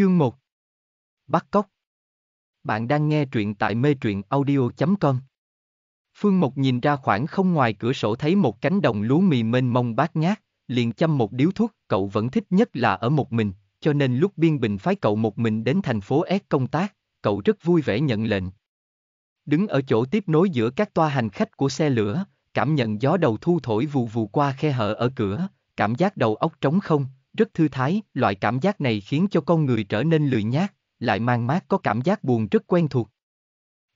Chương 1 Bắt cóc Bạn đang nghe truyện tại mê truyện audio.com Phương Mộc nhìn ra khoảng không ngoài cửa sổ thấy một cánh đồng lúa mì mênh mông bát ngát, liền chăm một điếu thuốc, cậu vẫn thích nhất là ở một mình, cho nên lúc biên bình phái cậu một mình đến thành phố S công tác, cậu rất vui vẻ nhận lệnh. Đứng ở chỗ tiếp nối giữa các toa hành khách của xe lửa, cảm nhận gió đầu thu thổi vù vù qua khe hở ở cửa, cảm giác đầu óc trống không, rất thư thái, loại cảm giác này khiến cho con người trở nên lười nhác, lại mang mát có cảm giác buồn rất quen thuộc.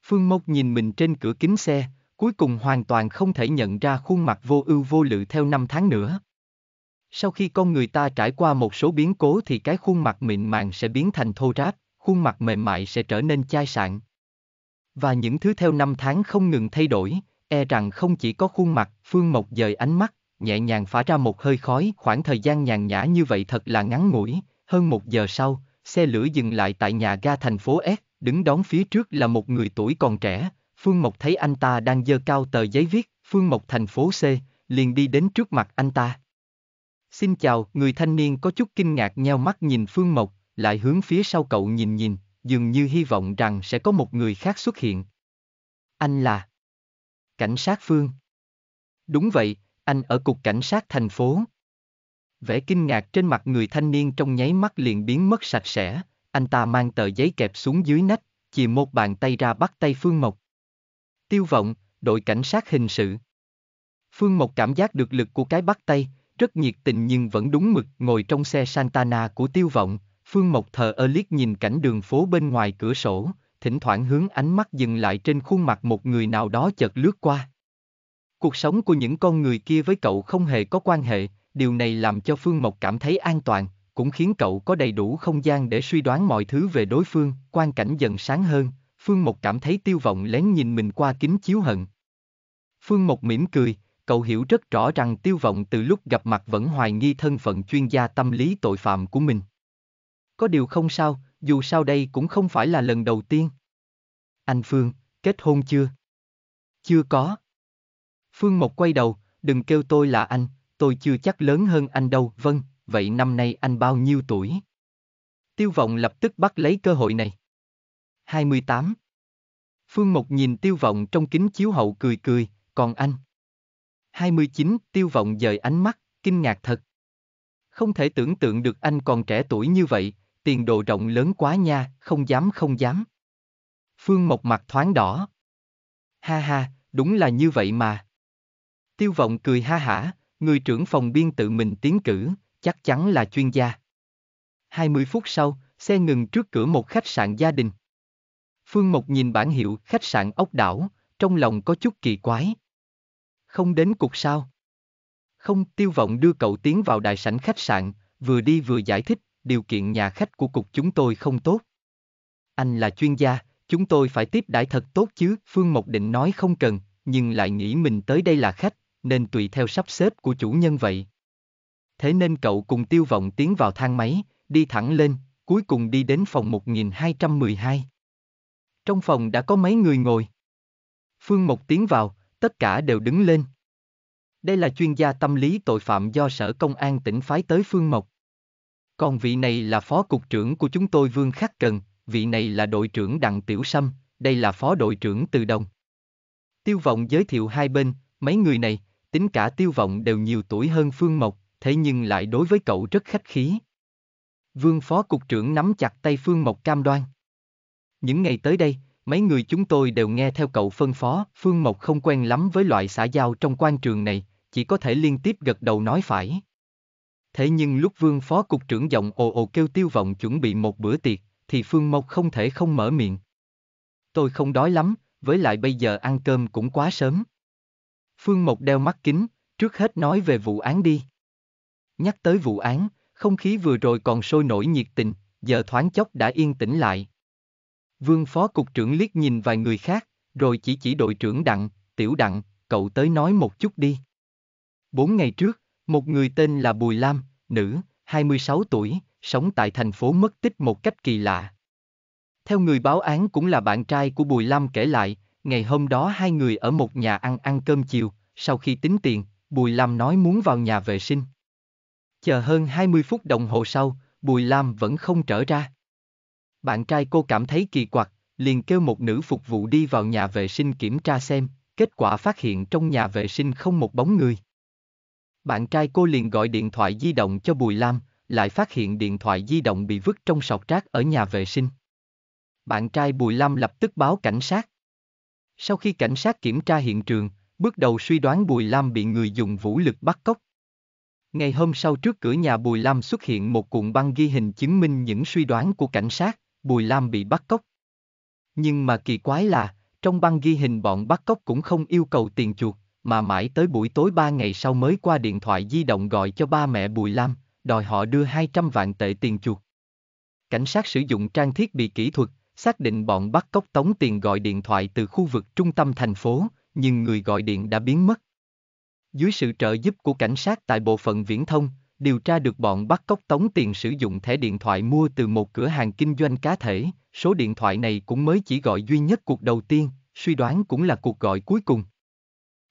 Phương Mộc nhìn mình trên cửa kính xe, cuối cùng hoàn toàn không thể nhận ra khuôn mặt vô ưu vô lự theo năm tháng nữa. Sau khi con người ta trải qua một số biến cố thì cái khuôn mặt mịn màng sẽ biến thành thô ráp, khuôn mặt mềm mại sẽ trở nên chai sạn. Và những thứ theo năm tháng không ngừng thay đổi, e rằng không chỉ có khuôn mặt, Phương Mộc dời ánh mắt, nhẹ nhàng phả ra một hơi khói. Khoảng thời gian nhàn nhã như vậy thật là ngắn ngủi, hơn một giờ sau, xe lửa dừng lại tại nhà ga thành phố S, đứng đón phía trước là một người tuổi còn trẻ. Phương Mộc thấy anh ta đang dơ cao tờ giấy viết, Phương Mộc thành phố C, liền đi đến trước mặt anh ta. Xin chào, người thanh niên có chút kinh ngạc nheo mắt nhìn Phương Mộc, lại hướng phía sau cậu nhìn nhìn, dường như hy vọng rằng sẽ có một người khác xuất hiện. Anh là... Cảnh sát Phương. Đúng vậy, anh ở cục cảnh sát thành phố. Vẻ kinh ngạc trên mặt người thanh niên trong nháy mắt liền biến mất sạch sẽ, anh ta mang tờ giấy kẹp xuống dưới nách, chì một bàn tay ra bắt tay Phương Mộc. Tiêu vọng, đội cảnh sát hình sự. Phương Mộc cảm giác được lực của cái bắt tay, rất nhiệt tình nhưng vẫn đúng mực ngồi trong xe Santana của tiêu vọng, Phương Mộc thờ ơ liếc nhìn cảnh đường phố bên ngoài cửa sổ, thỉnh thoảng hướng ánh mắt dừng lại trên khuôn mặt một người nào đó chợt lướt qua. Cuộc sống của những con người kia với cậu không hề có quan hệ, điều này làm cho Phương Mộc cảm thấy an toàn, cũng khiến cậu có đầy đủ không gian để suy đoán mọi thứ về đối phương, quan cảnh dần sáng hơn, Phương Mộc cảm thấy tiêu vọng lén nhìn mình qua kính chiếu hận. Phương Mộc mỉm cười, cậu hiểu rất rõ rằng tiêu vọng từ lúc gặp mặt vẫn hoài nghi thân phận chuyên gia tâm lý tội phạm của mình. Có điều không sao, dù sao đây cũng không phải là lần đầu tiên. Anh Phương, kết hôn chưa? Chưa có. Phương Mộc quay đầu, đừng kêu tôi là anh, tôi chưa chắc lớn hơn anh đâu, vâng, vậy năm nay anh bao nhiêu tuổi? Tiêu Vọng lập tức bắt lấy cơ hội này. 28. Phương Mộc nhìn Tiêu Vọng trong kính chiếu hậu cười cười, còn anh? 29. Tiêu Vọng dời ánh mắt, kinh ngạc thật. Không thể tưởng tượng được anh còn trẻ tuổi như vậy, tiền đồ rộng lớn quá nha, không dám không dám. Phương Mộc mặt thoáng đỏ. Ha ha, đúng là như vậy mà. Tiêu vọng cười ha hả, người trưởng phòng biên tự mình tiến cử, chắc chắn là chuyên gia. 20 phút sau, xe ngừng trước cửa một khách sạn gia đình. Phương Mộc nhìn bản hiệu khách sạn ốc đảo, trong lòng có chút kỳ quái. Không đến cục sao? Không, tiêu vọng đưa cậu tiến vào đại sảnh khách sạn, vừa đi vừa giải thích, điều kiện nhà khách của cục chúng tôi không tốt. Anh là chuyên gia, chúng tôi phải tiếp đãi thật tốt chứ, Phương Mộc định nói không cần, nhưng lại nghĩ mình tới đây là khách, nên tùy theo sắp xếp của chủ nhân vậy. Thế nên cậu cùng tiêu vọng tiến vào thang máy, đi thẳng lên, cuối cùng đi đến phòng 1212. Trong phòng đã có mấy người ngồi. Phương Mộc tiến vào, tất cả đều đứng lên. Đây là chuyên gia tâm lý tội phạm do Sở Công an tỉnh phái tới Phương Mộc. Còn vị này là phó cục trưởng của chúng tôi Vương Khắc Cần, vị này là đội trưởng Đặng Tiểu Sâm, đây là phó đội trưởng Từ Đồng. Tiêu vọng giới thiệu hai bên, mấy người này, tính cả tiêu vọng đều nhiều tuổi hơn Phương Mộc, thế nhưng lại đối với cậu rất khách khí. Vương Phó Cục trưởng nắm chặt tay Phương Mộc cam đoan. Những ngày tới đây, mấy người chúng tôi đều nghe theo cậu phân phó, Phương Mộc không quen lắm với loại xã giao trong quan trường này, chỉ có thể liên tiếp gật đầu nói phải. Thế nhưng lúc Vương Phó Cục trưởng giọng ồ ồ kêu tiêu vọng chuẩn bị một bữa tiệc, thì Phương Mộc không thể không mở miệng. Tôi không đói lắm, với lại bây giờ ăn cơm cũng quá sớm. Phương Mộc đeo mắt kính, trước hết nói về vụ án đi. Nhắc tới vụ án, không khí vừa rồi còn sôi nổi nhiệt tình, giờ thoáng chốc đã yên tĩnh lại. Vương Phó Cục trưởng liếc nhìn vài người khác, rồi chỉ chỉ đội trưởng Đặng, Tiểu Đặng, cậu tới nói một chút đi. Bốn ngày trước, một người tên là Bùi Lam, nữ, 26 tuổi, sống tại thành phố mất tích một cách kỳ lạ. Theo người báo án cũng là bạn trai của Bùi Lam kể lại, Ngày hôm đó hai người ở một nhà ăn ăn cơm chiều, sau khi tính tiền, Bùi Lam nói muốn vào nhà vệ sinh. Chờ hơn 20 phút đồng hồ sau, Bùi Lam vẫn không trở ra. Bạn trai cô cảm thấy kỳ quặc, liền kêu một nữ phục vụ đi vào nhà vệ sinh kiểm tra xem, kết quả phát hiện trong nhà vệ sinh không một bóng người. Bạn trai cô liền gọi điện thoại di động cho Bùi Lam, lại phát hiện điện thoại di động bị vứt trong sọt rác ở nhà vệ sinh. Bạn trai Bùi Lam lập tức báo cảnh sát. Sau khi cảnh sát kiểm tra hiện trường, bước đầu suy đoán Bùi Lam bị người dùng vũ lực bắt cóc. Ngày hôm sau trước cửa nhà Bùi Lam xuất hiện một cuộn băng ghi hình chứng minh những suy đoán của cảnh sát, Bùi Lam bị bắt cóc. Nhưng mà kỳ quái là, trong băng ghi hình bọn bắt cóc cũng không yêu cầu tiền chuộc, mà mãi tới buổi tối ba ngày sau mới qua điện thoại di động gọi cho ba mẹ Bùi Lam, đòi họ đưa 200 vạn tệ tiền chuộc. Cảnh sát sử dụng trang thiết bị kỹ thuật, xác định bọn bắt cóc tống tiền gọi điện thoại từ khu vực trung tâm thành phố, nhưng người gọi điện đã biến mất. Dưới sự trợ giúp của cảnh sát tại bộ phận viễn thông, điều tra được bọn bắt cóc tống tiền sử dụng thẻ điện thoại mua từ một cửa hàng kinh doanh cá thể, số điện thoại này cũng mới chỉ gọi duy nhất cuộc đầu tiên, suy đoán cũng là cuộc gọi cuối cùng.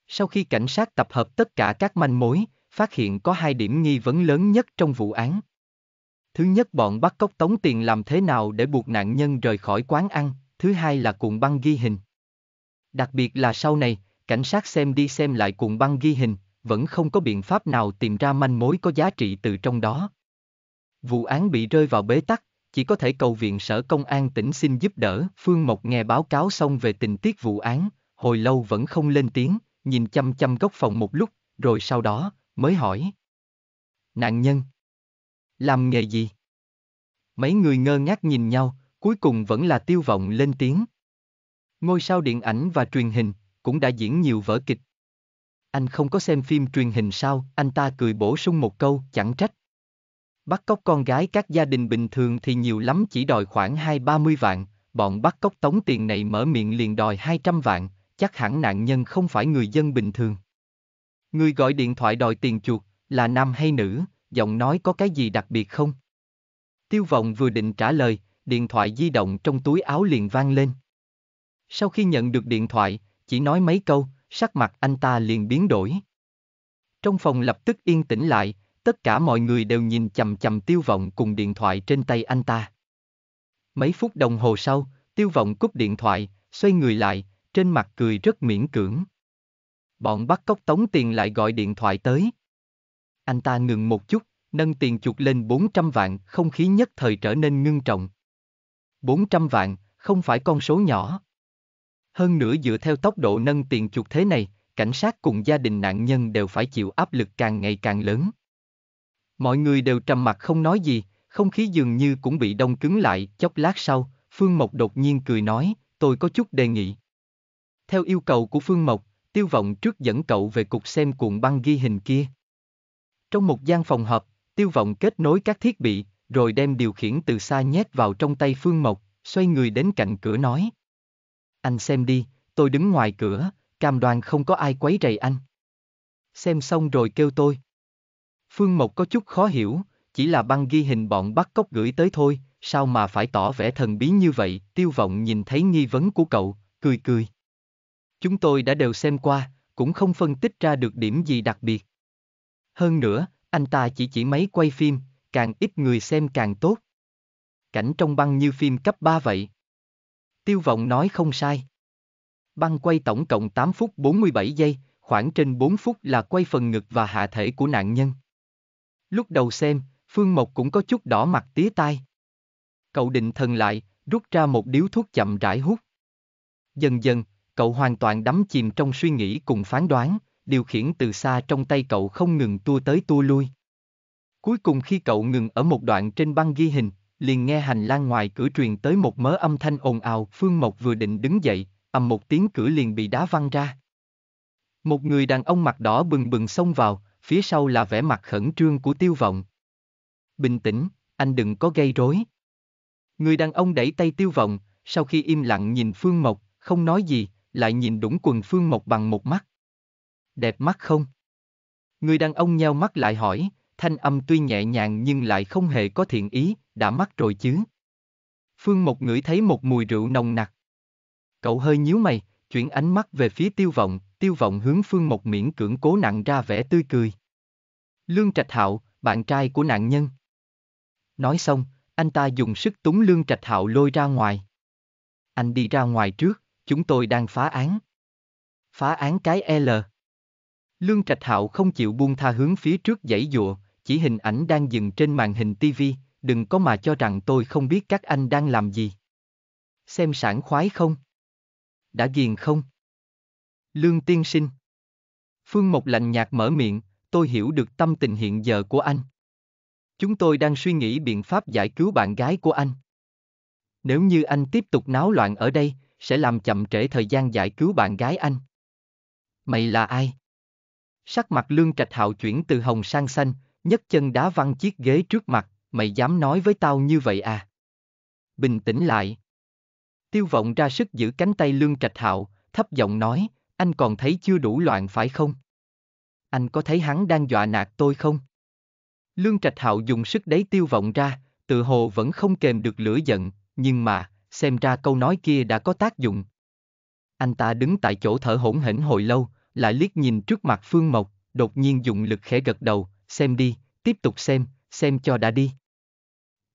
Sau khi cảnh sát tập hợp tất cả các manh mối, phát hiện có hai điểm nghi vấn lớn nhất trong vụ án. Thứ nhất bọn bắt cóc tống tiền làm thế nào để buộc nạn nhân rời khỏi quán ăn, thứ hai là cuộn băng ghi hình. Đặc biệt là sau này, cảnh sát xem đi xem lại cuộn băng ghi hình, vẫn không có biện pháp nào tìm ra manh mối có giá trị từ trong đó. Vụ án bị rơi vào bế tắc, chỉ có thể cầu viện sở công an tỉnh xin giúp đỡ. Phương Mộc nghe báo cáo xong về tình tiết vụ án, hồi lâu vẫn không lên tiếng, nhìn chăm chăm góc phòng một lúc, rồi sau đó, mới hỏi. Nạn nhân, làm nghề gì? Mấy người ngơ ngác nhìn nhau, cuối cùng vẫn là tiêu vọng lên tiếng. Ngôi sao điện ảnh và truyền hình, cũng đã diễn nhiều vở kịch. Anh không có xem phim truyền hình sao, anh ta cười bổ sung một câu, chẳng trách. Bắt cóc con gái các gia đình bình thường thì nhiều lắm chỉ đòi khoảng 2-30 vạn, bọn bắt cóc tống tiền này mở miệng liền đòi 200 vạn, chắc hẳn nạn nhân không phải người dân bình thường. Người gọi điện thoại đòi tiền chuột, là nam hay nữ? giọng nói có cái gì đặc biệt không? Tiêu vọng vừa định trả lời, điện thoại di động trong túi áo liền vang lên. Sau khi nhận được điện thoại, chỉ nói mấy câu, sắc mặt anh ta liền biến đổi. Trong phòng lập tức yên tĩnh lại, tất cả mọi người đều nhìn chầm chầm tiêu vọng cùng điện thoại trên tay anh ta. Mấy phút đồng hồ sau, tiêu vọng cúp điện thoại, xoay người lại, trên mặt cười rất miễn cưỡng. Bọn bắt cóc tống tiền lại gọi điện thoại tới. Anh ta ngừng một chút, nâng tiền chuột lên 400 vạn, không khí nhất thời trở nên ngưng trọng. 400 vạn, không phải con số nhỏ. Hơn nữa dựa theo tốc độ nâng tiền chuột thế này, cảnh sát cùng gia đình nạn nhân đều phải chịu áp lực càng ngày càng lớn. Mọi người đều trầm mặt không nói gì, không khí dường như cũng bị đông cứng lại, chốc lát sau, Phương Mộc đột nhiên cười nói, tôi có chút đề nghị. Theo yêu cầu của Phương Mộc, Tiêu Vọng trước dẫn cậu về cục xem cuộn băng ghi hình kia. Trong một gian phòng họp, tiêu vọng kết nối các thiết bị, rồi đem điều khiển từ xa nhét vào trong tay Phương Mộc, xoay người đến cạnh cửa nói. Anh xem đi, tôi đứng ngoài cửa, cam đoan không có ai quấy rầy anh. Xem xong rồi kêu tôi. Phương Mộc có chút khó hiểu, chỉ là băng ghi hình bọn bắt cóc gửi tới thôi, sao mà phải tỏ vẻ thần bí như vậy, tiêu vọng nhìn thấy nghi vấn của cậu, cười cười. Chúng tôi đã đều xem qua, cũng không phân tích ra được điểm gì đặc biệt. Hơn nữa, anh ta chỉ chỉ máy quay phim, càng ít người xem càng tốt. Cảnh trong băng như phim cấp 3 vậy. Tiêu vọng nói không sai. Băng quay tổng cộng 8 phút 47 giây, khoảng trên 4 phút là quay phần ngực và hạ thể của nạn nhân. Lúc đầu xem, Phương Mộc cũng có chút đỏ mặt tía tai. Cậu định thần lại, rút ra một điếu thuốc chậm rãi hút. Dần dần, cậu hoàn toàn đắm chìm trong suy nghĩ cùng phán đoán, điều khiển từ xa trong tay cậu không ngừng tua tới tua lui. Cuối cùng khi cậu ngừng ở một đoạn trên băng ghi hình, liền nghe hành lang ngoài cửa truyền tới một mớ âm thanh ồn ào, Phương Mộc vừa định đứng dậy, ầm một tiếng cửa liền bị đá văng ra. Một người đàn ông mặt đỏ bừng bừng xông vào, phía sau là vẻ mặt khẩn trương của tiêu vọng. Bình tĩnh, anh đừng có gây rối. Người đàn ông đẩy tay tiêu vọng, sau khi im lặng nhìn Phương Mộc, không nói gì, lại nhìn đũng quần Phương Mộc bằng một mắt. Đẹp mắt không? Người đàn ông nheo mắt lại hỏi, thanh âm tuy nhẹ nhàng nhưng lại không hề có thiện ý, đã mắc rồi chứ. Phương Mộc ngửi thấy một mùi rượu nồng nặc. Cậu hơi nhíu mày, chuyển ánh mắt về phía tiêu vọng, tiêu vọng hướng Phương Mộc miễn cưỡng cố nặng ra vẻ tươi cười. Lương Trạch Hạo, bạn trai của nạn nhân. Nói xong, anh ta dùng sức túng Lương Trạch Hạo lôi ra ngoài. Anh đi ra ngoài trước, chúng tôi đang phá án. Phá án cái L. Lương Trạch Hạo không chịu buông tha hướng phía trước dãy dụa, chỉ hình ảnh đang dừng trên màn hình TV, đừng có mà cho rằng tôi không biết các anh đang làm gì. Xem sản khoái không? Đã ghiền không? Lương tiên sinh. Phương Mộc lạnh nhạt mở miệng, tôi hiểu được tâm tình hiện giờ của anh. Chúng tôi đang suy nghĩ biện pháp giải cứu bạn gái của anh. Nếu như anh tiếp tục náo loạn ở đây, sẽ làm chậm trễ thời gian giải cứu bạn gái anh. Mày là ai? sắc mặt lương trạch hạo chuyển từ hồng sang xanh, nhấc chân đá văng chiếc ghế trước mặt, mày dám nói với tao như vậy à? Bình tĩnh lại. Tiêu vọng ra sức giữ cánh tay lương trạch hạo, thấp giọng nói, anh còn thấy chưa đủ loạn phải không? Anh có thấy hắn đang dọa nạt tôi không? Lương trạch hạo dùng sức đấy tiêu vọng ra, tự hồ vẫn không kềm được lửa giận, nhưng mà, xem ra câu nói kia đã có tác dụng. Anh ta đứng tại chỗ thở hổn hển hồi lâu, lại liếc nhìn trước mặt Phương Mộc, đột nhiên dùng lực khẽ gật đầu, xem đi, tiếp tục xem, xem cho đã đi.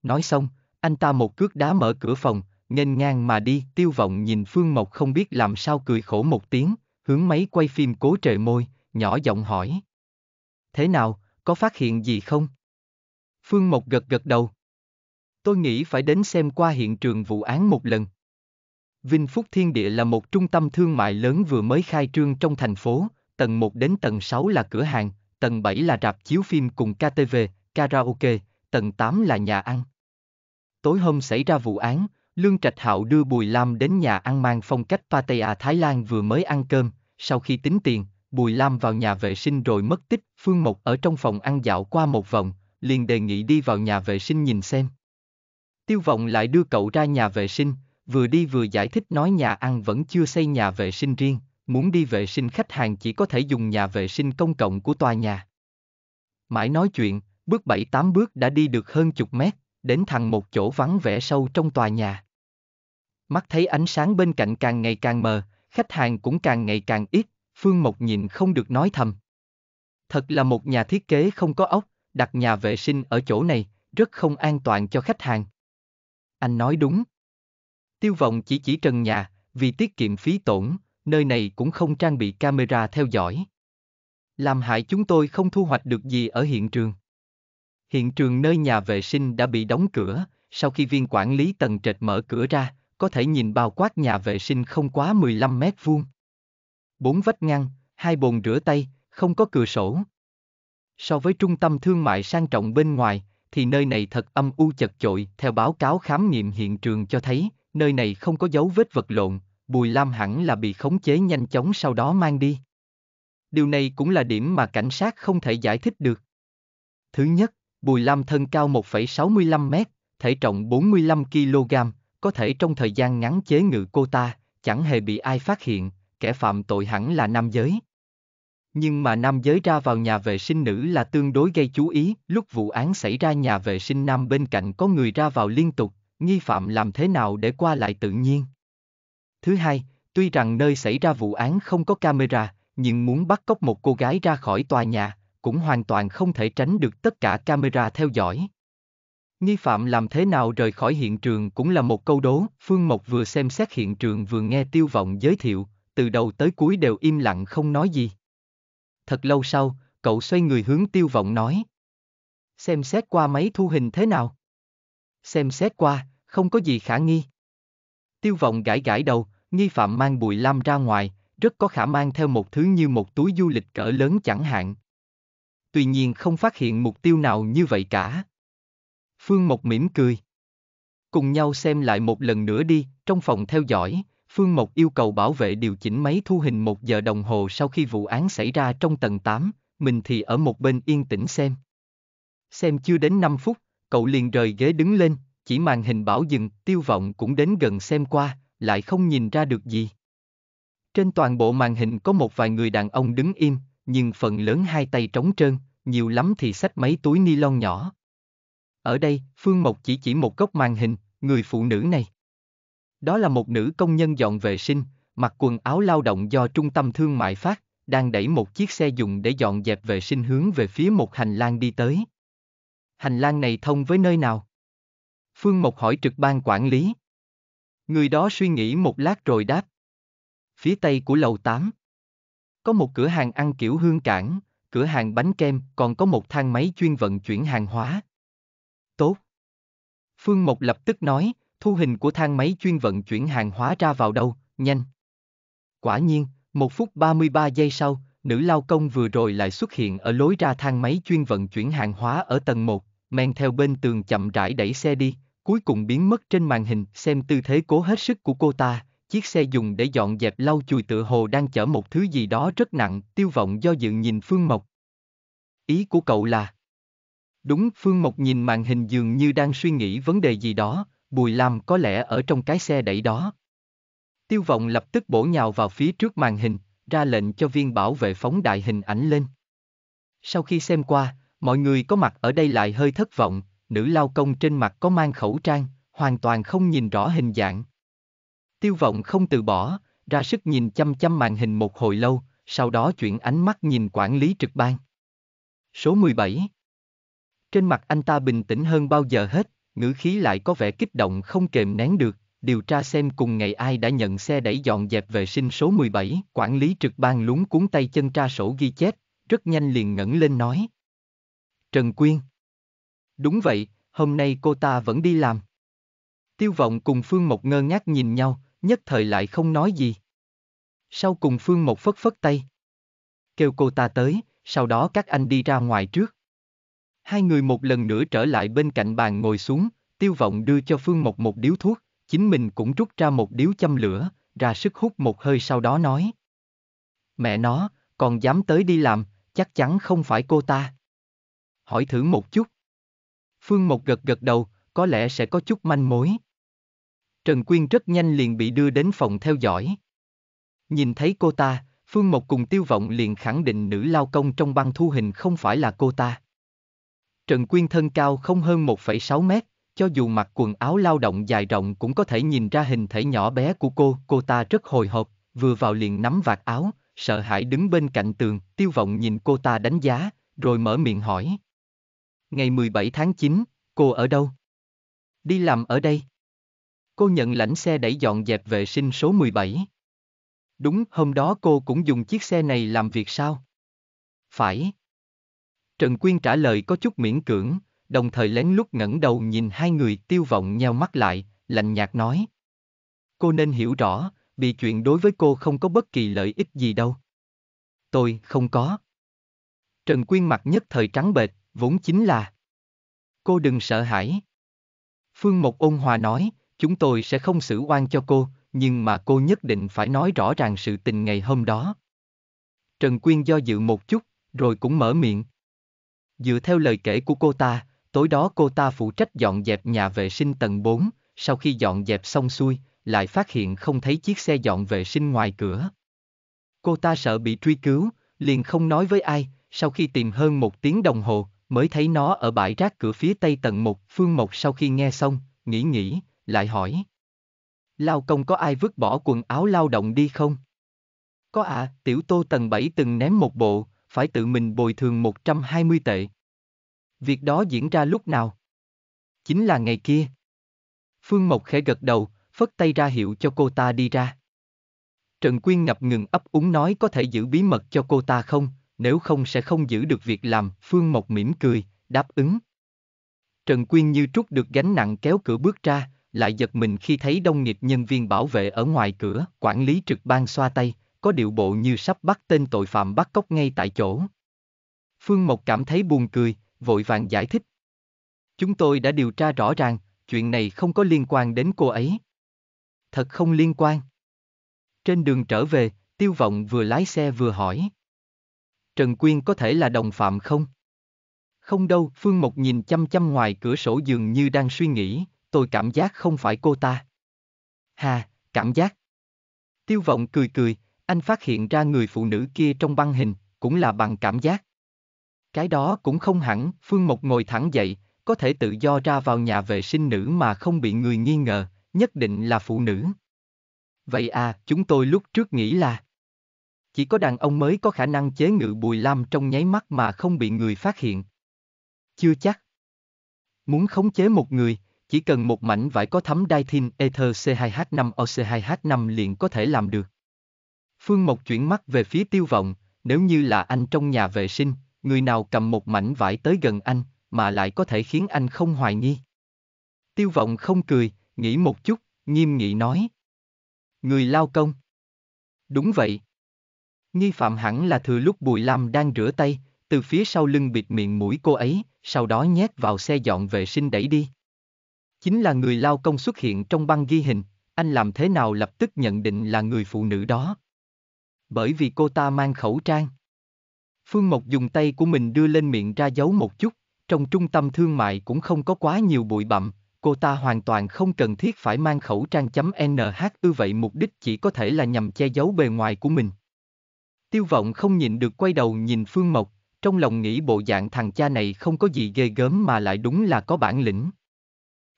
Nói xong, anh ta một cước đá mở cửa phòng, nghênh ngang mà đi, tiêu vọng nhìn Phương Mộc không biết làm sao cười khổ một tiếng, hướng máy quay phim cố trời môi, nhỏ giọng hỏi. Thế nào, có phát hiện gì không? Phương Mộc gật gật đầu. Tôi nghĩ phải đến xem qua hiện trường vụ án một lần. Vinh Phúc Thiên Địa là một trung tâm thương mại lớn vừa mới khai trương trong thành phố, tầng 1 đến tầng 6 là cửa hàng, tầng 7 là rạp chiếu phim cùng KTV, karaoke, tầng 8 là nhà ăn. Tối hôm xảy ra vụ án, Lương Trạch Hạo đưa Bùi Lam đến nhà ăn mang phong cách Pattaya Thái Lan vừa mới ăn cơm, sau khi tính tiền, Bùi Lam vào nhà vệ sinh rồi mất tích, Phương Mộc ở trong phòng ăn dạo qua một vòng, liền đề nghị đi vào nhà vệ sinh nhìn xem. Tiêu Vọng lại đưa cậu ra nhà vệ sinh, vừa đi vừa giải thích nói nhà ăn vẫn chưa xây nhà vệ sinh riêng, muốn đi vệ sinh khách hàng chỉ có thể dùng nhà vệ sinh công cộng của tòa nhà. Mãi nói chuyện, bước 7-8 bước đã đi được hơn chục mét, đến thẳng một chỗ vắng vẻ sâu trong tòa nhà. Mắt thấy ánh sáng bên cạnh càng ngày càng mờ, khách hàng cũng càng ngày càng ít, Phương Mộc nhìn không được nói thầm. Thật là một nhà thiết kế không có ốc, đặt nhà vệ sinh ở chỗ này, rất không an toàn cho khách hàng. Anh nói đúng. Tiêu vọng chỉ chỉ trần nhà, vì tiết kiệm phí tổn, nơi này cũng không trang bị camera theo dõi. Làm hại chúng tôi không thu hoạch được gì ở hiện trường. Hiện trường nơi nhà vệ sinh đã bị đóng cửa, sau khi viên quản lý tầng trệt mở cửa ra, có thể nhìn bao quát nhà vệ sinh không quá 15 mét vuông. Bốn vách ngăn, hai bồn rửa tay, không có cửa sổ. So với trung tâm thương mại sang trọng bên ngoài, thì nơi này thật âm u chật chội, theo báo cáo khám nghiệm hiện trường cho thấy, nơi này không có dấu vết vật lộn, Bùi Lam hẳn là bị khống chế nhanh chóng sau đó mang đi. Điều này cũng là điểm mà cảnh sát không thể giải thích được. Thứ nhất, Bùi Lam thân cao 1,65 m thể trọng 45 kg, có thể trong thời gian ngắn chế ngự cô ta, chẳng hề bị ai phát hiện, kẻ phạm tội hẳn là nam giới. Nhưng mà nam giới ra vào nhà vệ sinh nữ là tương đối gây chú ý, lúc vụ án xảy ra nhà vệ sinh nam bên cạnh có người ra vào liên tục, nghi phạm làm thế nào để qua lại tự nhiên. Thứ hai, tuy rằng nơi xảy ra vụ án không có camera, nhưng muốn bắt cóc một cô gái ra khỏi tòa nhà, cũng hoàn toàn không thể tránh được tất cả camera theo dõi. Nghi phạm làm thế nào rời khỏi hiện trường cũng là một câu đố, Phương Mộc vừa xem xét hiện trường vừa nghe tiêu vọng giới thiệu, từ đầu tới cuối đều im lặng không nói gì. Thật lâu sau, cậu xoay người hướng tiêu vọng nói. Xem xét qua máy thu hình thế nào? xem xét qua, không có gì khả nghi. Tiêu vọng gãi gãi đầu, nghi phạm mang bụi lam ra ngoài, rất có khả mang theo một thứ như một túi du lịch cỡ lớn chẳng hạn. Tuy nhiên không phát hiện mục tiêu nào như vậy cả. Phương Mộc mỉm cười. Cùng nhau xem lại một lần nữa đi, trong phòng theo dõi, Phương Mộc yêu cầu bảo vệ điều chỉnh máy thu hình một giờ đồng hồ sau khi vụ án xảy ra trong tầng 8, mình thì ở một bên yên tĩnh xem. Xem chưa đến 5 phút, cậu liền rời ghế đứng lên, chỉ màn hình bảo dừng, tiêu vọng cũng đến gần xem qua, lại không nhìn ra được gì. Trên toàn bộ màn hình có một vài người đàn ông đứng im, nhưng phần lớn hai tay trống trơn, nhiều lắm thì xách mấy túi ni lông nhỏ. Ở đây, Phương Mộc chỉ chỉ một góc màn hình, người phụ nữ này. Đó là một nữ công nhân dọn vệ sinh, mặc quần áo lao động do trung tâm thương mại phát, đang đẩy một chiếc xe dùng để dọn dẹp vệ sinh hướng về phía một hành lang đi tới hành lang này thông với nơi nào? Phương Mộc hỏi trực ban quản lý. Người đó suy nghĩ một lát rồi đáp. Phía tây của lầu 8. Có một cửa hàng ăn kiểu hương cảng, cửa hàng bánh kem, còn có một thang máy chuyên vận chuyển hàng hóa. Tốt. Phương Mộc lập tức nói, thu hình của thang máy chuyên vận chuyển hàng hóa ra vào đâu, nhanh. Quả nhiên, một phút 33 giây sau, nữ lao công vừa rồi lại xuất hiện ở lối ra thang máy chuyên vận chuyển hàng hóa ở tầng 1 men theo bên tường chậm rãi đẩy xe đi, cuối cùng biến mất trên màn hình, xem tư thế cố hết sức của cô ta, chiếc xe dùng để dọn dẹp lau chùi tựa hồ đang chở một thứ gì đó rất nặng, tiêu vọng do dự nhìn Phương Mộc. Ý của cậu là... Đúng, Phương Mộc nhìn màn hình dường như đang suy nghĩ vấn đề gì đó, Bùi Lam có lẽ ở trong cái xe đẩy đó. Tiêu vọng lập tức bổ nhào vào phía trước màn hình, ra lệnh cho viên bảo vệ phóng đại hình ảnh lên. Sau khi xem qua, Mọi người có mặt ở đây lại hơi thất vọng, nữ lao công trên mặt có mang khẩu trang, hoàn toàn không nhìn rõ hình dạng. Tiêu vọng không từ bỏ, ra sức nhìn chăm chăm màn hình một hồi lâu, sau đó chuyển ánh mắt nhìn quản lý trực ban. Số 17 Trên mặt anh ta bình tĩnh hơn bao giờ hết, ngữ khí lại có vẻ kích động không kềm nén được, điều tra xem cùng ngày ai đã nhận xe đẩy dọn dẹp vệ sinh số 17, quản lý trực ban lúng cuốn tay chân tra sổ ghi chép, rất nhanh liền ngẩng lên nói. Trần Quyên. Đúng vậy, hôm nay cô ta vẫn đi làm. Tiêu vọng cùng Phương Mộc ngơ ngác nhìn nhau, nhất thời lại không nói gì. Sau cùng Phương Mộc phất phất tay. Kêu cô ta tới, sau đó các anh đi ra ngoài trước. Hai người một lần nữa trở lại bên cạnh bàn ngồi xuống, tiêu vọng đưa cho Phương Mộc một điếu thuốc, chính mình cũng rút ra một điếu châm lửa, ra sức hút một hơi sau đó nói. Mẹ nó, còn dám tới đi làm, chắc chắn không phải cô ta hỏi thử một chút. Phương Mộc gật gật đầu, có lẽ sẽ có chút manh mối. Trần Quyên rất nhanh liền bị đưa đến phòng theo dõi. Nhìn thấy cô ta, Phương Mộc cùng Tiêu Vọng liền khẳng định nữ lao công trong băng thu hình không phải là cô ta. Trần Quyên thân cao không hơn 1,6 mét, cho dù mặc quần áo lao động dài rộng cũng có thể nhìn ra hình thể nhỏ bé của cô, cô ta rất hồi hộp, vừa vào liền nắm vạt áo, sợ hãi đứng bên cạnh tường, Tiêu Vọng nhìn cô ta đánh giá, rồi mở miệng hỏi. Ngày 17 tháng 9, cô ở đâu? Đi làm ở đây. Cô nhận lãnh xe đẩy dọn dẹp vệ sinh số 17. Đúng, hôm đó cô cũng dùng chiếc xe này làm việc sao? Phải. Trần Quyên trả lời có chút miễn cưỡng, đồng thời lén lút ngẩng đầu nhìn hai người tiêu vọng nhau mắt lại, lạnh nhạt nói. Cô nên hiểu rõ, bị chuyện đối với cô không có bất kỳ lợi ích gì đâu. Tôi không có. Trần Quyên mặt nhất thời trắng bệch, vốn chính là. Cô đừng sợ hãi. Phương Mộc ôn hòa nói, chúng tôi sẽ không xử oan cho cô, nhưng mà cô nhất định phải nói rõ ràng sự tình ngày hôm đó. Trần Quyên do dự một chút, rồi cũng mở miệng. Dựa theo lời kể của cô ta, tối đó cô ta phụ trách dọn dẹp nhà vệ sinh tầng 4, sau khi dọn dẹp xong xuôi, lại phát hiện không thấy chiếc xe dọn vệ sinh ngoài cửa. Cô ta sợ bị truy cứu, liền không nói với ai, sau khi tìm hơn một tiếng đồng hồ, mới thấy nó ở bãi rác cửa phía tây tầng một. Phương Mộc sau khi nghe xong, nghĩ nghĩ, lại hỏi. Lao công có ai vứt bỏ quần áo lao động đi không? Có ạ, à, tiểu tô tầng bảy từng ném một bộ, phải tự mình bồi thường 120 tệ. Việc đó diễn ra lúc nào? Chính là ngày kia. Phương Mộc khẽ gật đầu, phất tay ra hiệu cho cô ta đi ra. Trần Quyên ngập ngừng ấp úng nói có thể giữ bí mật cho cô ta không, nếu không sẽ không giữ được việc làm, Phương Mộc mỉm cười, đáp ứng. Trần Quyên như trút được gánh nặng kéo cửa bước ra, lại giật mình khi thấy đông nghiệp nhân viên bảo vệ ở ngoài cửa, quản lý trực ban xoa tay, có điệu bộ như sắp bắt tên tội phạm bắt cóc ngay tại chỗ. Phương Mộc cảm thấy buồn cười, vội vàng giải thích. Chúng tôi đã điều tra rõ ràng, chuyện này không có liên quan đến cô ấy. Thật không liên quan. Trên đường trở về, Tiêu Vọng vừa lái xe vừa hỏi. Trần Quyên có thể là đồng phạm không? Không đâu, Phương Mộc nhìn chăm chăm ngoài cửa sổ dường như đang suy nghĩ, tôi cảm giác không phải cô ta. Hà, cảm giác. Tiêu vọng cười cười, anh phát hiện ra người phụ nữ kia trong băng hình, cũng là bằng cảm giác. Cái đó cũng không hẳn, Phương Mộc ngồi thẳng dậy, có thể tự do ra vào nhà vệ sinh nữ mà không bị người nghi ngờ, nhất định là phụ nữ. Vậy à, chúng tôi lúc trước nghĩ là chỉ có đàn ông mới có khả năng chế ngự Bùi Lam trong nháy mắt mà không bị người phát hiện. Chưa chắc. Muốn khống chế một người, chỉ cần một mảnh vải có thấm đai thin Ether C2H5OC2H5 liền có thể làm được. Phương Mộc chuyển mắt về phía tiêu vọng, nếu như là anh trong nhà vệ sinh, người nào cầm một mảnh vải tới gần anh, mà lại có thể khiến anh không hoài nghi. Tiêu vọng không cười, nghĩ một chút, nghiêm nghị nói. Người lao công. Đúng vậy, Nghi phạm hẳn là thừa lúc Bùi Lam đang rửa tay, từ phía sau lưng bịt miệng mũi cô ấy, sau đó nhét vào xe dọn vệ sinh đẩy đi. Chính là người lao công xuất hiện trong băng ghi hình, anh làm thế nào lập tức nhận định là người phụ nữ đó? Bởi vì cô ta mang khẩu trang. Phương Mộc dùng tay của mình đưa lên miệng ra giấu một chút, trong trung tâm thương mại cũng không có quá nhiều bụi bặm, cô ta hoàn toàn không cần thiết phải mang khẩu trang chấm NH ư vậy mục đích chỉ có thể là nhằm che giấu bề ngoài của mình. Tiêu vọng không nhìn được quay đầu nhìn Phương Mộc, trong lòng nghĩ bộ dạng thằng cha này không có gì ghê gớm mà lại đúng là có bản lĩnh.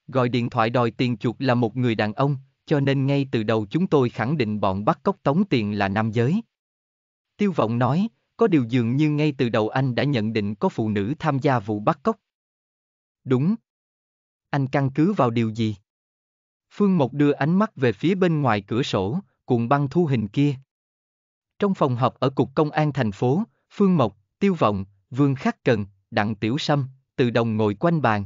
Gọi điện thoại đòi tiền chuột là một người đàn ông, cho nên ngay từ đầu chúng tôi khẳng định bọn bắt cóc tống tiền là nam giới. Tiêu vọng nói, có điều dường như ngay từ đầu anh đã nhận định có phụ nữ tham gia vụ bắt cóc. Đúng. Anh căn cứ vào điều gì? Phương Mộc đưa ánh mắt về phía bên ngoài cửa sổ, cuộn băng thu hình kia, trong phòng họp ở Cục Công an thành phố, Phương Mộc, Tiêu Vọng, Vương Khắc Cần, Đặng Tiểu Sâm, Từ Đồng ngồi quanh bàn.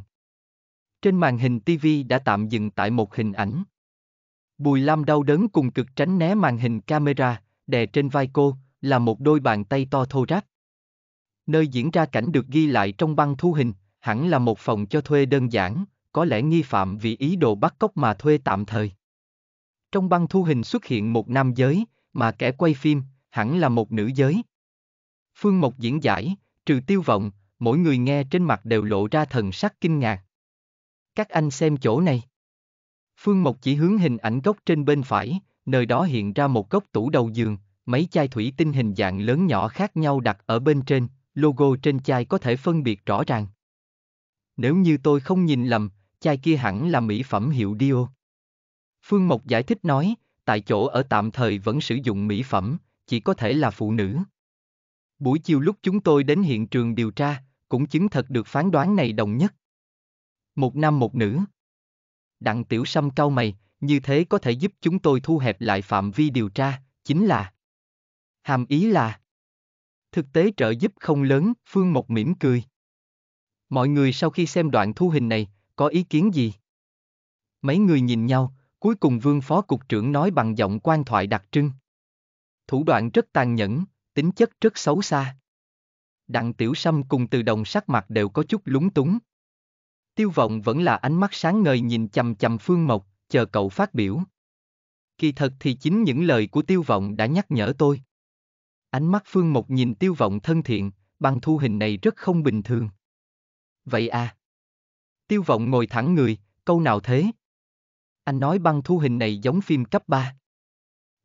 Trên màn hình TV đã tạm dừng tại một hình ảnh. Bùi Lam đau đớn cùng cực tránh né màn hình camera, đè trên vai cô, là một đôi bàn tay to thô ráp. Nơi diễn ra cảnh được ghi lại trong băng thu hình, hẳn là một phòng cho thuê đơn giản, có lẽ nghi phạm vì ý đồ bắt cóc mà thuê tạm thời. Trong băng thu hình xuất hiện một nam giới, mà kẻ quay phim, hẳn là một nữ giới. Phương Mộc diễn giải, trừ tiêu vọng, mỗi người nghe trên mặt đều lộ ra thần sắc kinh ngạc. Các anh xem chỗ này. Phương Mộc chỉ hướng hình ảnh góc trên bên phải, nơi đó hiện ra một góc tủ đầu giường, mấy chai thủy tinh hình dạng lớn nhỏ khác nhau đặt ở bên trên, logo trên chai có thể phân biệt rõ ràng. Nếu như tôi không nhìn lầm, chai kia hẳn là mỹ phẩm hiệu Dio. Phương Mộc giải thích nói, tại chỗ ở tạm thời vẫn sử dụng mỹ phẩm, chỉ có thể là phụ nữ. Buổi chiều lúc chúng tôi đến hiện trường điều tra, cũng chứng thật được phán đoán này đồng nhất. Một nam một nữ. Đặng Tiểu Sâm cau mày, như thế có thể giúp chúng tôi thu hẹp lại phạm vi điều tra, chính là Hàm ý là Thực tế trợ giúp không lớn, Phương Mộc mỉm cười. Mọi người sau khi xem đoạn thu hình này, có ý kiến gì? Mấy người nhìn nhau, cuối cùng Vương Phó Cục trưởng nói bằng giọng quan thoại đặc trưng thủ đoạn rất tàn nhẫn, tính chất rất xấu xa. Đặng Tiểu Sâm cùng Từ Đồng sắc mặt đều có chút lúng túng. Tiêu vọng vẫn là ánh mắt sáng ngời nhìn chầm chầm Phương Mộc, chờ cậu phát biểu. Kỳ thật thì chính những lời của Tiêu vọng đã nhắc nhở tôi. Ánh mắt Phương Mộc nhìn Tiêu vọng thân thiện, bằng thu hình này rất không bình thường. Vậy à? Tiêu vọng ngồi thẳng người, câu nào thế? Anh nói băng thu hình này giống phim cấp 3.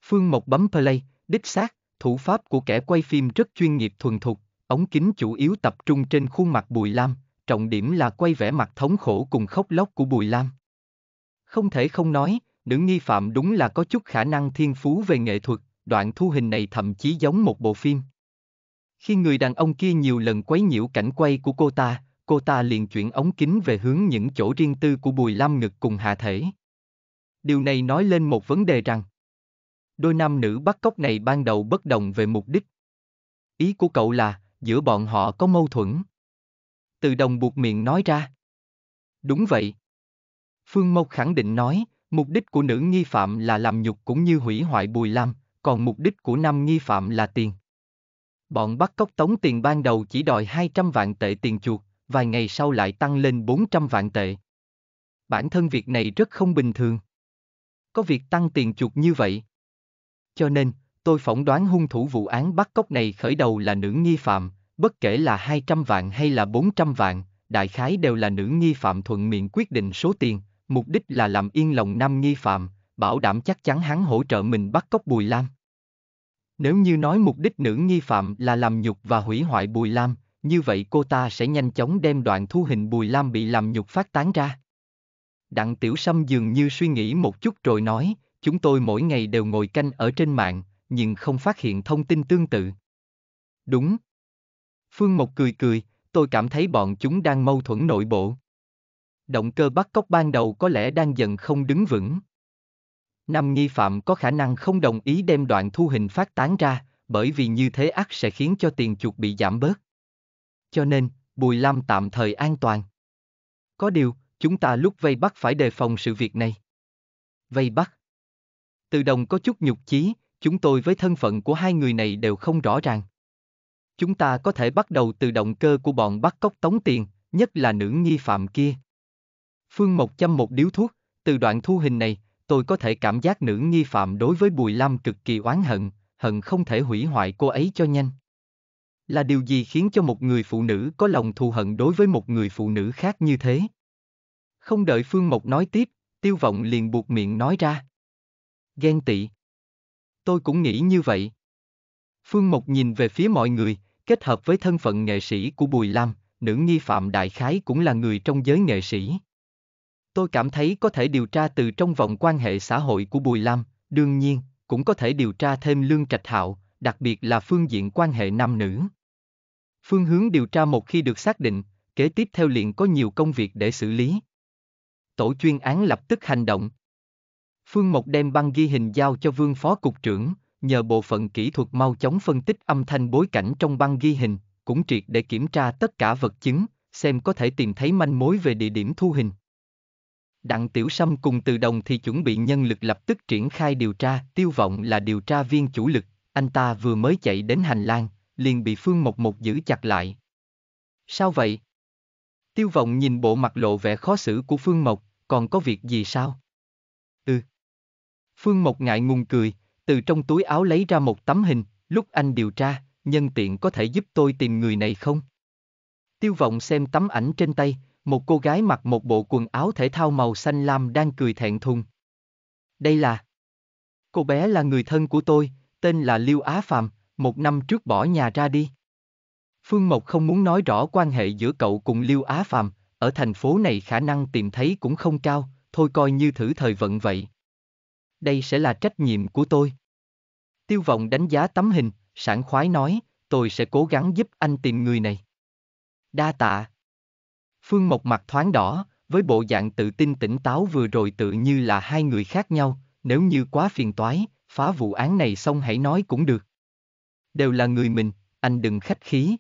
Phương Mộc bấm play, Đích xác, thủ pháp của kẻ quay phim rất chuyên nghiệp thuần thục, ống kính chủ yếu tập trung trên khuôn mặt Bùi Lam, trọng điểm là quay vẻ mặt thống khổ cùng khóc lóc của Bùi Lam. Không thể không nói, nữ nghi phạm đúng là có chút khả năng thiên phú về nghệ thuật, đoạn thu hình này thậm chí giống một bộ phim. Khi người đàn ông kia nhiều lần quấy nhiễu cảnh quay của cô ta, cô ta liền chuyển ống kính về hướng những chỗ riêng tư của Bùi Lam ngực cùng hạ thể. Điều này nói lên một vấn đề rằng, Đôi nam nữ bắt cóc này ban đầu bất đồng về mục đích. Ý của cậu là, giữa bọn họ có mâu thuẫn. Từ đồng buộc miệng nói ra. Đúng vậy. Phương Mộc khẳng định nói, mục đích của nữ nghi phạm là làm nhục cũng như hủy hoại Bùi Lam, còn mục đích của nam nghi phạm là tiền. Bọn bắt cóc tống tiền ban đầu chỉ đòi 200 vạn tệ tiền chuột, vài ngày sau lại tăng lên 400 vạn tệ. Bản thân việc này rất không bình thường. Có việc tăng tiền chuột như vậy, cho nên, tôi phỏng đoán hung thủ vụ án bắt cóc này khởi đầu là nữ nghi phạm, bất kể là 200 vạn hay là 400 vạn, đại khái đều là nữ nghi phạm thuận miệng quyết định số tiền, mục đích là làm yên lòng nam nghi phạm, bảo đảm chắc chắn hắn hỗ trợ mình bắt cóc Bùi Lam. Nếu như nói mục đích nữ nghi phạm là làm nhục và hủy hoại Bùi Lam, như vậy cô ta sẽ nhanh chóng đem đoạn thu hình Bùi Lam bị làm nhục phát tán ra. Đặng Tiểu Sâm dường như suy nghĩ một chút rồi nói, chúng tôi mỗi ngày đều ngồi canh ở trên mạng, nhưng không phát hiện thông tin tương tự. Đúng. Phương Mộc cười cười, tôi cảm thấy bọn chúng đang mâu thuẫn nội bộ. Động cơ bắt cóc ban đầu có lẽ đang dần không đứng vững. Năm nghi phạm có khả năng không đồng ý đem đoạn thu hình phát tán ra, bởi vì như thế ắt sẽ khiến cho tiền chuột bị giảm bớt. Cho nên, Bùi Lam tạm thời an toàn. Có điều, chúng ta lúc vây bắt phải đề phòng sự việc này. Vây bắt, từ đồng có chút nhục chí, chúng tôi với thân phận của hai người này đều không rõ ràng. Chúng ta có thể bắt đầu từ động cơ của bọn bắt cóc tống tiền, nhất là nữ nghi phạm kia. Phương Mộc chăm một điếu thuốc, từ đoạn thu hình này, tôi có thể cảm giác nữ nghi phạm đối với Bùi Lam cực kỳ oán hận, hận không thể hủy hoại cô ấy cho nhanh. Là điều gì khiến cho một người phụ nữ có lòng thù hận đối với một người phụ nữ khác như thế? Không đợi Phương Mộc nói tiếp, Tiêu Vọng liền buộc miệng nói ra ghen tị. Tôi cũng nghĩ như vậy. Phương Mộc nhìn về phía mọi người, kết hợp với thân phận nghệ sĩ của Bùi Lam, nữ nghi phạm đại khái cũng là người trong giới nghệ sĩ. Tôi cảm thấy có thể điều tra từ trong vòng quan hệ xã hội của Bùi Lam, đương nhiên, cũng có thể điều tra thêm Lương Trạch Hạo, đặc biệt là phương diện quan hệ nam nữ. Phương hướng điều tra một khi được xác định, kế tiếp theo liền có nhiều công việc để xử lý. Tổ chuyên án lập tức hành động, Phương Mộc đem băng ghi hình giao cho Vương Phó Cục trưởng, nhờ bộ phận kỹ thuật mau chóng phân tích âm thanh bối cảnh trong băng ghi hình, cũng triệt để kiểm tra tất cả vật chứng, xem có thể tìm thấy manh mối về địa điểm thu hình. Đặng Tiểu Sâm cùng Từ Đồng thì chuẩn bị nhân lực lập tức triển khai điều tra, Tiêu Vọng là điều tra viên chủ lực, anh ta vừa mới chạy đến hành lang, liền bị Phương Mộc Mộc giữ chặt lại. Sao vậy? Tiêu Vọng nhìn bộ mặt lộ vẻ khó xử của Phương Mộc, còn có việc gì sao? Phương Mộc ngại ngùng cười, từ trong túi áo lấy ra một tấm hình, lúc anh điều tra, nhân tiện có thể giúp tôi tìm người này không? Tiêu vọng xem tấm ảnh trên tay, một cô gái mặc một bộ quần áo thể thao màu xanh lam đang cười thẹn thùng. Đây là... Cô bé là người thân của tôi, tên là Liêu Á Phạm, một năm trước bỏ nhà ra đi. Phương Mộc không muốn nói rõ quan hệ giữa cậu cùng Liêu Á Phạm, ở thành phố này khả năng tìm thấy cũng không cao, thôi coi như thử thời vận vậy đây sẽ là trách nhiệm của tôi. Tiêu vọng đánh giá tấm hình, sảng khoái nói, tôi sẽ cố gắng giúp anh tìm người này. Đa tạ. Phương Mộc mặt thoáng đỏ, với bộ dạng tự tin tỉnh táo vừa rồi tự như là hai người khác nhau, nếu như quá phiền toái, phá vụ án này xong hãy nói cũng được. Đều là người mình, anh đừng khách khí.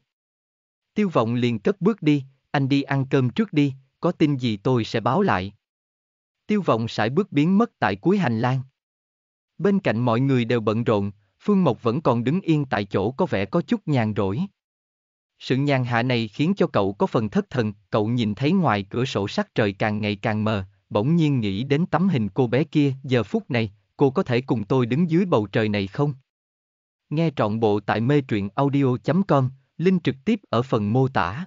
Tiêu vọng liền cất bước đi, anh đi ăn cơm trước đi, có tin gì tôi sẽ báo lại tiêu vọng sải bước biến mất tại cuối hành lang. Bên cạnh mọi người đều bận rộn, Phương Mộc vẫn còn đứng yên tại chỗ có vẻ có chút nhàn rỗi. Sự nhàn hạ này khiến cho cậu có phần thất thần, cậu nhìn thấy ngoài cửa sổ sắc trời càng ngày càng mờ, bỗng nhiên nghĩ đến tấm hình cô bé kia, giờ phút này, cô có thể cùng tôi đứng dưới bầu trời này không? Nghe trọn bộ tại mê truyện audio.com, link trực tiếp ở phần mô tả.